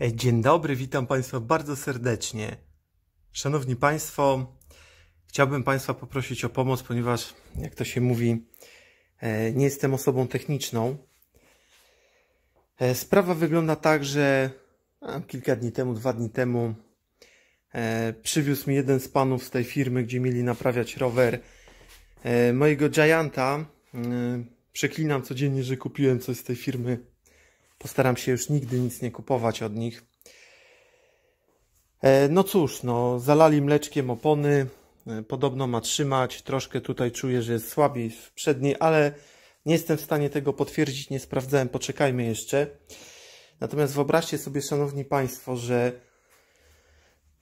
E, dzień dobry, witam Państwa bardzo serdecznie. Szanowni Państwo, chciałbym Państwa poprosić o pomoc, ponieważ, jak to się mówi, e, nie jestem osobą techniczną. E, sprawa wygląda tak, że kilka dni temu, dwa dni temu, przywiózł mi jeden z panów z tej firmy, gdzie mieli naprawiać rower, mojego Gianta. Przeklinam codziennie, że kupiłem coś z tej firmy Postaram się już nigdy nic nie kupować od nich. E, no cóż, no, zalali mleczkiem opony. E, podobno ma trzymać. Troszkę tutaj czuję, że jest słabiej w przedniej, ale nie jestem w stanie tego potwierdzić. Nie sprawdzałem, poczekajmy jeszcze. Natomiast wyobraźcie sobie, szanowni państwo, że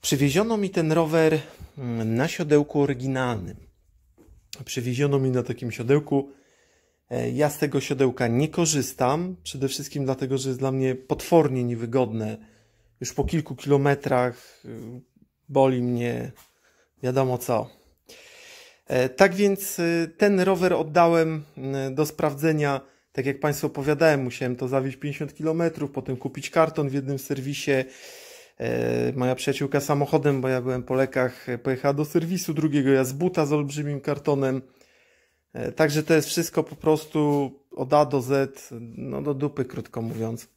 przywieziono mi ten rower mm, na siodełku oryginalnym. Przywieziono mi na takim siodełku E, ja z tego siodełka nie korzystam, przede wszystkim dlatego, że jest dla mnie potwornie niewygodne. Już po kilku kilometrach y, boli mnie wiadomo co. E, tak więc y, ten rower oddałem y, do sprawdzenia. Tak jak Państwu opowiadałem, musiałem to zawieźć 50 km, potem kupić karton w jednym serwisie. E, moja przyjaciółka samochodem, bo ja byłem po lekach, pojechała do serwisu drugiego, ja z buta z olbrzymim kartonem. E, także to jest wszystko po prostu od A do Z, no do dupy, krótko mówiąc.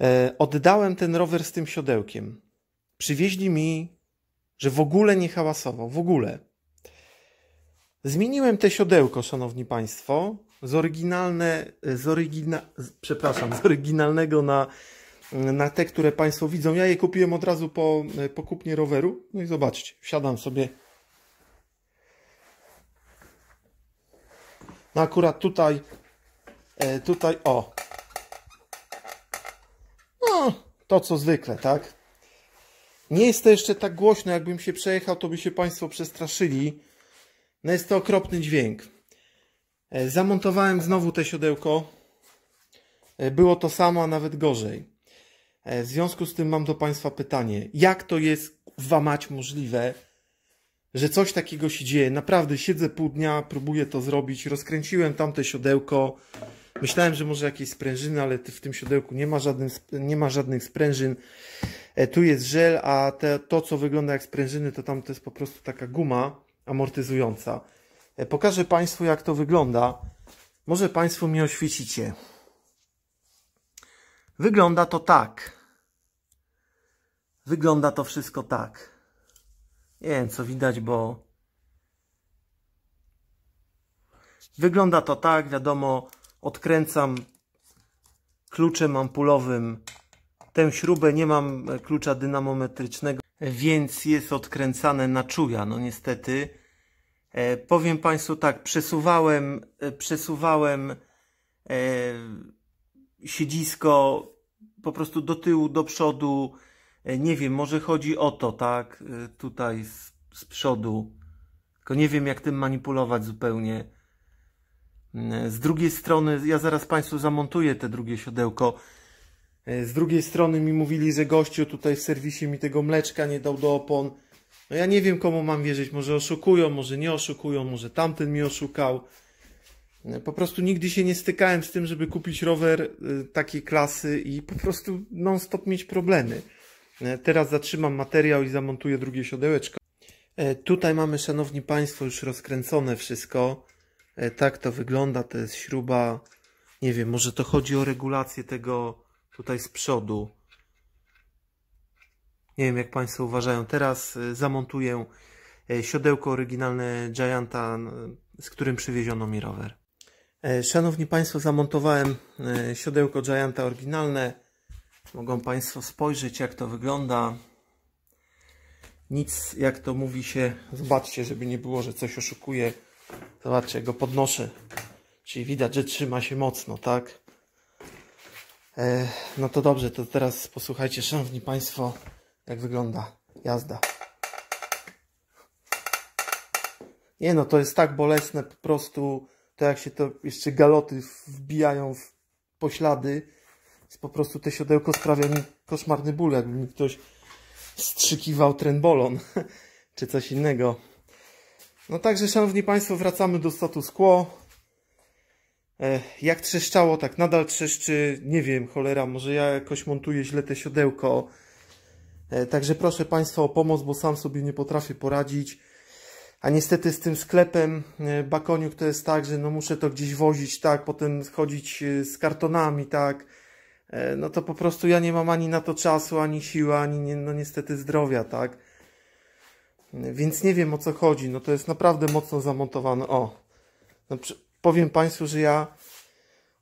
E, oddałem ten rower z tym siodełkiem. Przywieźli mi, że w ogóle nie hałasował, w ogóle. Zmieniłem te siodełko, szanowni państwo, z oryginalne, e, z oryginal, przepraszam, z oryginalnego na, na te, które państwo widzą. Ja je kupiłem od razu po, po kupnie roweru. No i zobaczcie, wsiadam sobie No akurat tutaj, e, tutaj, o. No, to co zwykle, tak? Nie jest to jeszcze tak głośno, jakbym się przejechał, to by się Państwo przestraszyli. No jest to okropny dźwięk. E, zamontowałem znowu te siodełko. E, było to samo, a nawet gorzej. W związku z tym mam do Państwa pytanie. Jak to jest, wamać możliwe, że coś takiego się dzieje. Naprawdę siedzę pół dnia, próbuję to zrobić. Rozkręciłem tamte siodełko. Myślałem, że może jakieś sprężyny, ale w tym siodełku nie ma, żadnym, nie ma żadnych sprężyn. E, tu jest żel, a te, to co wygląda jak sprężyny, to tam to jest po prostu taka guma amortyzująca. E, pokażę Państwu jak to wygląda. Może Państwo mi oświecicie. Wygląda to tak. Wygląda to wszystko tak. Nie wiem, co widać, bo wygląda to tak, wiadomo, odkręcam kluczem ampulowym tę śrubę, nie mam klucza dynamometrycznego, więc jest odkręcane na czuja, no niestety. E, powiem Państwu tak, przesuwałem, e, przesuwałem e, siedzisko po prostu do tyłu, do przodu, E, nie wiem, może chodzi o to, tak? E, tutaj z, z przodu. Tylko nie wiem, jak tym manipulować zupełnie. Mm, e, z drugiej strony, ja zaraz Państwu zamontuję te drugie siodełko. Z drugiej strony mi mówili, że gościu tutaj w serwisie mi tego mleczka nie dał do opon. No ja nie wiem komu mam wierzyć, może oszukują, może nie oszukują, może tamten mi oszukał. Po prostu nigdy się nie stykałem z tym, żeby kupić rower takiej klasy i po prostu non stop mieć problemy. E, teraz zatrzymam materiał i zamontuję drugie siodełeczko. E, tutaj mamy, szanowni państwo, już rozkręcone wszystko. E, tak to wygląda, to jest śruba, nie wiem, może to chodzi o regulację tego tutaj z przodu. Nie wiem, jak państwo uważają. Teraz zamontuję siodełko oryginalne Gianta, z którym przywieziono mi rower. Szanowni Państwo, zamontowałem siodełko Gianta oryginalne. Mogą Państwo spojrzeć, jak to wygląda. Nic, jak to mówi się, zobaczcie, żeby nie było, że coś oszukuje. Zobaczcie, go podnoszę. Czyli widać, że trzyma się mocno, tak? E, no to dobrze, to teraz posłuchajcie, Szanowni Państwo, jak wygląda jazda. Nie no, to jest tak bolesne po prostu, to jak się to jeszcze galoty wbijają w poślady, po prostu te siodełko sprawia mi koszmarny ból, jakby mi ktoś strzykiwał trenbolon czy coś innego. No także, szanowni państwo, wracamy do status quo. E, jak trzeszczało, tak nadal trzeszczy. Nie wiem, cholera, może ja jakoś montuję źle te siodełko. E, także proszę Państwa o pomoc, bo sam sobie nie potrafię poradzić. A niestety z tym sklepem e, Bakoniu to jest tak, że no muszę to gdzieś wozić, tak, potem chodzić z kartonami, tak. E, no to po prostu ja nie mam ani na to czasu, ani siły, ani no niestety zdrowia, tak? Więc nie wiem o co chodzi. No to jest naprawdę mocno zamontowane. O, no, powiem Państwu, że ja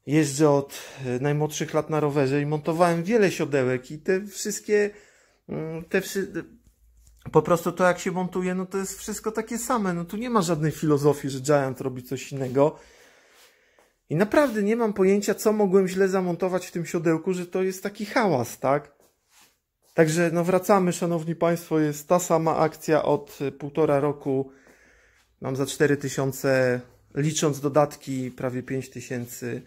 jeżdżę od e, najmłodszych lat na rowerze i montowałem wiele siodełek i te wszystkie, mm, te wszystkie, po prostu to jak się montuje, no to jest wszystko takie same. No tu nie ma żadnej filozofii, że Giant robi coś innego. I naprawdę nie mam pojęcia, co mogłem źle zamontować w tym siodełku, że to jest taki hałas, tak? Także no wracamy, szanowni państwo, jest ta sama akcja od y, półtora roku. Mam za 4000, licząc dodatki, prawie 5000.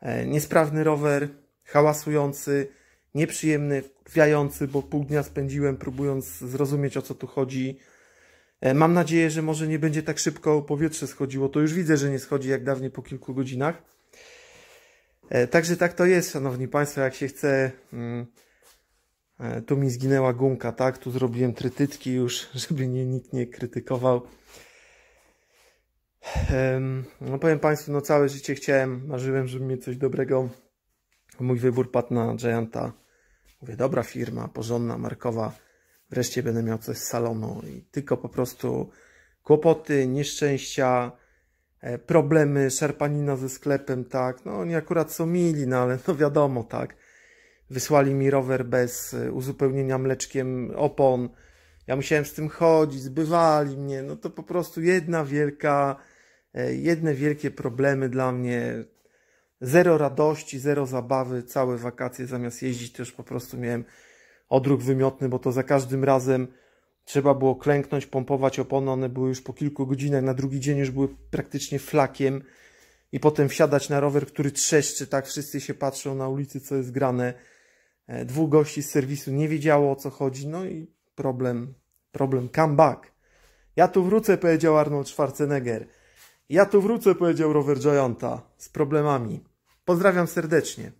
E, niesprawny rower, hałasujący, nieprzyjemny, wiający, bo pół dnia spędziłem próbując zrozumieć o co tu chodzi. E, mam nadzieję, że może nie będzie tak szybko powietrze schodziło. To już widzę, że nie schodzi jak dawniej po kilku godzinach. E, także tak to jest, szanowni państwo, jak się chce... Mm, e, tu mi zginęła gumka, tak? Tu zrobiłem trytytki już, żeby nie, nikt nie krytykował. No powiem Państwu, no całe życie chciałem, marzyłem, żeby mieć coś dobrego. Mój wybór padł na Gianta. Mówię, dobra firma, porządna, markowa wreszcie będę miał coś z salonu. I tylko po prostu kłopoty, nieszczęścia, e, problemy, szarpanina ze sklepem, tak. No oni akurat są mili, no ale no wiadomo, tak. Wysłali mi rower bez e, uzupełnienia mleczkiem opon. Ja musiałem z tym chodzić, zbywali mnie. No to po prostu jedna wielka, e, jedne wielkie problemy dla mnie. Zero radości, zero zabawy, całe wakacje zamiast jeździć też po prostu miałem odruch wymiotny, bo to za każdym razem trzeba było klęknąć, pompować opony. One były już po kilku godzinach, na drugi dzień już były praktycznie flakiem. I potem wsiadać na rower, który trzeszczy, tak wszyscy się patrzą na ulicy, co jest grane. E, dwóch gości z serwisu nie wiedziało o co chodzi, no i problem, problem, come back. Ja tu wrócę, powiedział Arnold Schwarzenegger. Ja tu wrócę, powiedział rower Gianta z problemami. Pozdrawiam serdecznie.